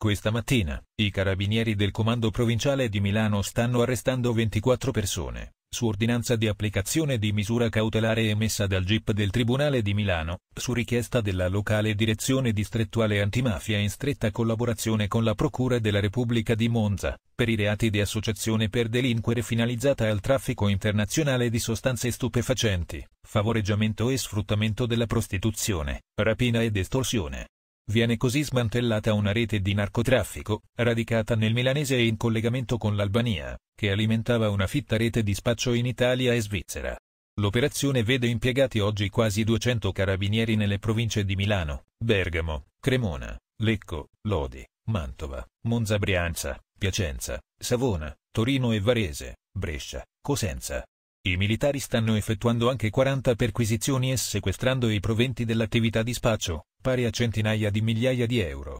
Questa mattina, i carabinieri del Comando Provinciale di Milano stanno arrestando 24 persone, su ordinanza di applicazione di misura cautelare emessa dal GIP del Tribunale di Milano, su richiesta della locale direzione distrettuale antimafia in stretta collaborazione con la Procura della Repubblica di Monza, per i reati di associazione per delinquere finalizzata al traffico internazionale di sostanze stupefacenti, favoreggiamento e sfruttamento della prostituzione, rapina ed estorsione. Viene così smantellata una rete di narcotraffico, radicata nel milanese e in collegamento con l'Albania, che alimentava una fitta rete di spaccio in Italia e Svizzera. L'operazione vede impiegati oggi quasi 200 carabinieri nelle province di Milano, Bergamo, Cremona, Lecco, Lodi, Mantova, Monza Brianza, Piacenza, Savona, Torino e Varese, Brescia, Cosenza, i militari stanno effettuando anche 40 perquisizioni e sequestrando i proventi dell'attività di spaccio, pari a centinaia di migliaia di euro.